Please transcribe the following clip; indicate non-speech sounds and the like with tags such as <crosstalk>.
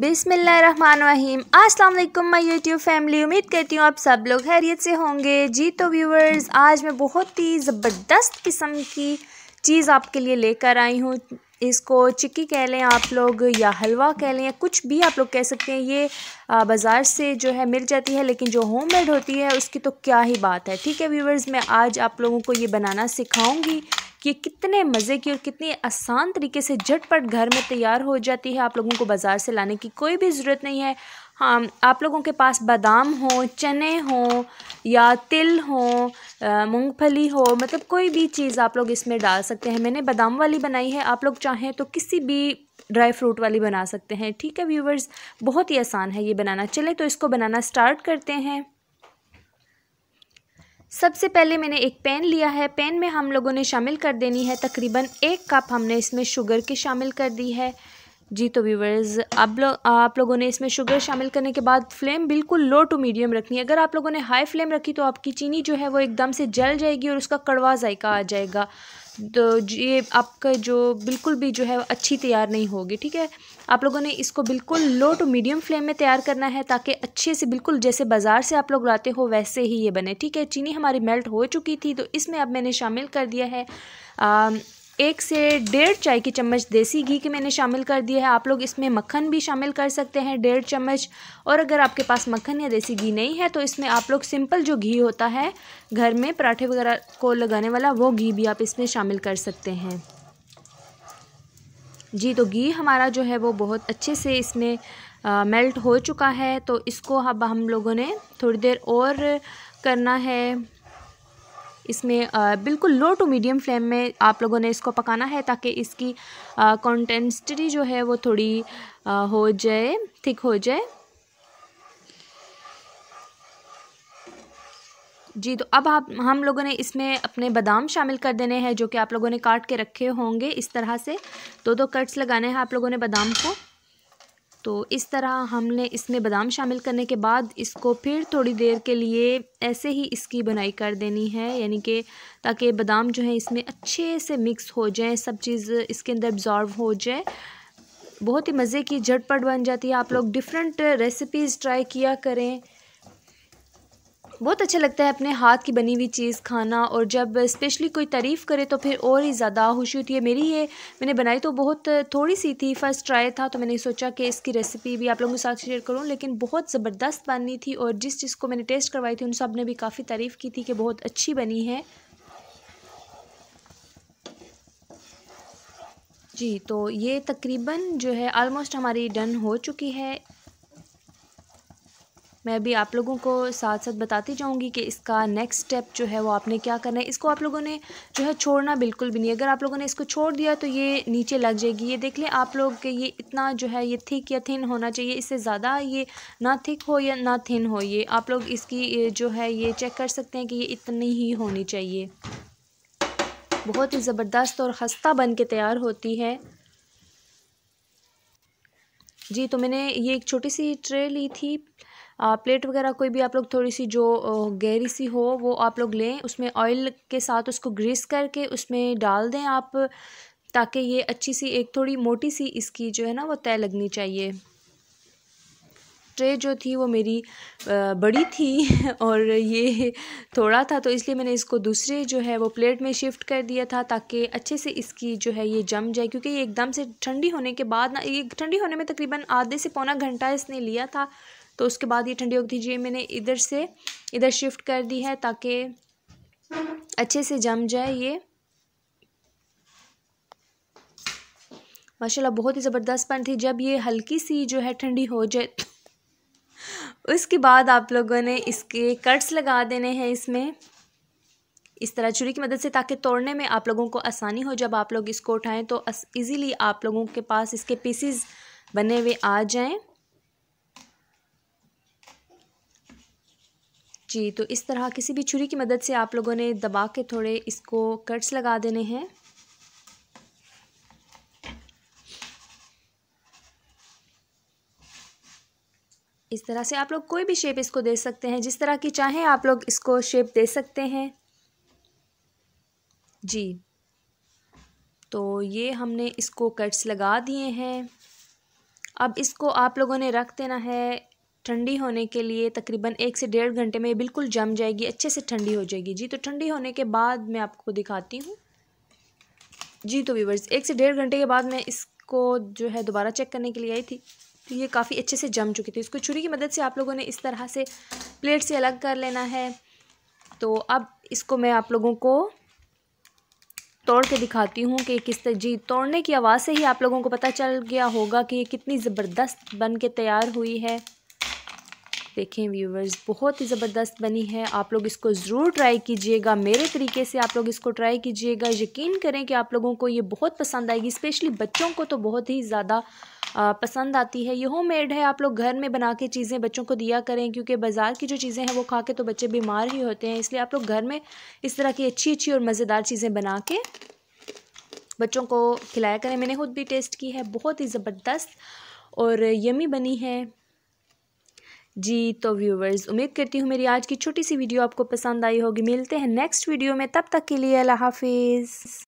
बिसमीम अस्सलाम मैं यूट्यूब फैमिली उम्मीद करती हूँ आप सब लोग हैरियत से होंगे जी तो व्यूवर्स आज मैं बहुत ही ज़बरदस्त किस्म की चीज़ आपके लिए लेकर आई हूँ इसको चिक्की कह लें आप लोग या हलवा कह लें या कुछ भी आप लोग कह सकते हैं ये बाज़ार से जो है मिल जाती है लेकिन जो होम मेड होती है उसकी तो क्या ही बात है ठीक है व्यूवर्स मैं आज आप लोगों को ये बनाना सिखाऊँगी ये कितने मज़े की और कितनी आसान तरीके से झटपट घर में तैयार हो जाती है आप लोगों को बाज़ार से लाने की कोई भी ज़रूरत नहीं है हाँ आप लोगों के पास बादाम हो चने हो या तिल हो मूंगफली हो मतलब कोई भी चीज़ आप लोग इसमें डाल सकते हैं मैंने बादाम वाली बनाई है आप लोग चाहें तो किसी भी ड्राई फ्रूट वाली बना सकते हैं ठीक है व्यूवर्स बहुत ही आसान है ये बनाना चले तो इसको बनाना स्टार्ट करते हैं सबसे पहले मैंने एक पैन लिया है पैन में हम लोगों ने शामिल कर देनी है तकरीबन एक कप हमने इसमें शुगर की शामिल कर दी है जी तो व्यूवर्स अब लो, आप लोगों ने इसमें शुगर शामिल करने के बाद फ्लेम बिल्कुल लो टू मीडियम रखनी है अगर आप लोगों ने हाई फ्लेम रखी तो आपकी चीनी जो है वो एकदम से जल जाएगी और उसका कड़वा जायका आ जाएगा तो ये आपका जो बिल्कुल भी जो है अच्छी तैयार नहीं होगी ठीक है आप लोगों ने इसको बिल्कुल लो टू मीडियम फ्लेम में तैयार करना है ताकि अच्छे से बिल्कुल जैसे बाज़ार से आप लोग लाते हो वैसे ही ये बने ठीक है चीनी हमारी मेल्ट हो चुकी थी तो इसमें अब मैंने शामिल कर दिया है आ, एक से डेढ़ चाय की चम्मच देसी घी के मैंने शामिल कर दिया है आप लोग इसमें मक्खन भी शामिल कर सकते हैं डेढ़ चम्मच और अगर आपके पास मक्खन या देसी घी नहीं है तो इसमें आप लोग सिंपल जो घी होता है घर में पराठे वगैरह को लगाने वाला वो घी भी आप इसमें शामिल कर सकते हैं जी तो घी हमारा जो है वो बहुत अच्छे से इसमें मेल्ट हो चुका है तो इसको अब हम लोगों ने थोड़ी देर और करना है इसमें बिल्कुल लो टू मीडियम फ्लेम में आप लोगों ने इसको पकाना है ताकि इसकी कॉन्टेंसटी जो है वो थोड़ी हो जाए थिक हो जाए जी तो अब आप हम लोगों ने इसमें अपने बादाम शामिल कर देने हैं जो कि आप लोगों ने काट के रखे होंगे इस तरह से दो दो कट्स लगाने हैं आप लोगों ने बादाम को तो इस तरह हमने इसमें बादाम शामिल करने के बाद इसको फिर थोड़ी देर के लिए ऐसे ही इसकी बनाई कर देनी है यानी कि ताकि बादाम जो है इसमें अच्छे से मिक्स हो जाए सब चीज़ इसके अंदर एब्ज़ॉर्व हो जाए बहुत ही मज़े की झटपट बन जाती है आप लोग डिफरेंट रेसिपीज़ ट्राई किया करें बहुत अच्छा लगता है अपने हाथ की बनी हुई चीज़ खाना और जब स्पेशली कोई तारीफ़ करे तो फिर और ही ज़्यादा खुशी होती है मेरी ये मैंने बनाई तो बहुत थोड़ी सी थी फ़र्स्ट ट्राई था तो मैंने सोचा कि इसकी रेसिपी भी आप लोगों के साथ शेयर करूँ लेकिन बहुत ज़बरदस्त बनी थी और जिस चीज़ को मैंने टेस्ट करवाई थी उन सब ने भी काफ़ी तारीफ़ की थी कि बहुत अच्छी बनी है जी तो ये तकरीबन जो है आलमोस्ट हमारी डन हो चुकी है मैं भी आप लोगों को साथ साथ बताती जाऊँगी कि इसका नेक्स्ट स्टेप जो है वो आपने क्या करना है इसको आप लोगों ने जो है छोड़ना बिल्कुल भी नहीं अगर आप लोगों ने इसको छोड़ दिया तो ये नीचे लग जाएगी ये देख लें आप लोग के ये इतना जो है ये थिक या थिन होना चाहिए इससे ज़्यादा ये ना थिक हो या ना थिन हो ये आप लोग इसकी जो है ये चेक कर सकते हैं कि ये इतनी ही होनी चाहिए बहुत ही ज़बरदस्त और खस्ता बन के तैयार होती है जी तो मैंने ये एक छोटी सी ट्रे ली थी आ, प्लेट वगैरह कोई भी आप लोग थोड़ी सी जो गहरी सी हो वो आप लोग लें उसमें ऑयल के साथ उसको ग्रीस करके उसमें डाल दें आप ताकि ये अच्छी सी एक थोड़ी मोटी सी इसकी जो है ना वो तय लगनी चाहिए ट्रे जो थी वो मेरी बड़ी थी <laughs> और ये थोड़ा था तो इसलिए मैंने इसको दूसरे जो है वो प्लेट में शिफ्ट कर दिया था ताकि अच्छे से इसकी जो है ये जम जाए क्योंकि ये एकदम से ठंडी होने के बाद ना ये ठंडी होने में तकरीबन आधे से पौना घंटा इसने लिया था तो उसके बाद ये ठंडी गई थी जी मैंने इधर से इधर शिफ्ट कर दी है ताकि अच्छे से जम जाए ये माशाल्लाह बहुत ही ज़बरदस्त बन थी जब ये हल्की सी जो है ठंडी हो जाए उसके बाद आप लोगों ने इसके कट्स लगा देने हैं इसमें इस तरह छुरी की मदद से ताकि तोड़ने में आप लोगों को आसानी हो जब आप लोग इसको उठाएं तो इजीली आप लोगों के पास इसके पीसीज बने हुए आ जाएं जी तो इस तरह किसी भी छुरी की मदद से आप लोगों ने दबा के थोड़े इसको कट्स लगा देने हैं इस तरह से आप लोग कोई भी शेप इसको दे सकते हैं जिस तरह की चाहें आप लोग इसको शेप दे सकते हैं जी तो ये हमने इसको कट्स लगा दिए हैं अब इसको आप लोगों ने रख देना है ठंडी होने के लिए तकरीबन एक से डेढ़ घंटे में बिल्कुल जम जाएगी अच्छे से ठंडी हो जाएगी जी तो ठंडी होने के बाद मैं आपको दिखाती हूँ जी तो व्यूवर्स एक से डेढ़ घंटे के बाद मैं इसको जो है दोबारा चेक करने के लिए आई थी तो ये काफ़ी अच्छे से जम चुकी थी इसको छुरी की मदद से आप लोगों ने इस तरह से प्लेट से अलग कर लेना है तो अब इसको मैं आप लोगों को तोड़ के दिखाती हूँ कि किस तरह जी तोड़ने की आवाज़ से ही आप लोगों को पता चल गया होगा कि ये कितनी ज़बरदस्त बन के तैयार हुई है देखें व्यूवर्स बहुत ही ज़बरदस्त बनी है आप लोग इसको ज़रूर ट्राई कीजिएगा मेरे तरीके से आप लोग इसको ट्राई कीजिएगा यकीन करें कि आप लोगों को ये बहुत पसंद आएगी स्पेशली बच्चों को तो बहुत ही ज़्यादा पसंद आती है ये होम मेड है आप लोग घर में बना के चीज़ें बच्चों को दिया करें क्योंकि बाज़ार की जो चीज़ें हैं वो खा के तो बच्चे बीमार ही होते हैं इसलिए आप लोग घर में इस तरह की अच्छी अच्छी और मज़ेदार चीज़ें बना के बच्चों को खिलाया करें मैंने खुद भी टेस्ट की है बहुत ही ज़बरदस्त और यमी बनी है जी तो व्यूवर्स उम्मीद करती हूँ मेरी आज की छोटी सी वीडियो आपको पसंद आई होगी मिलते हैं नेक्स्ट वीडियो में तब तक के लिए अल्लाह हाफिज़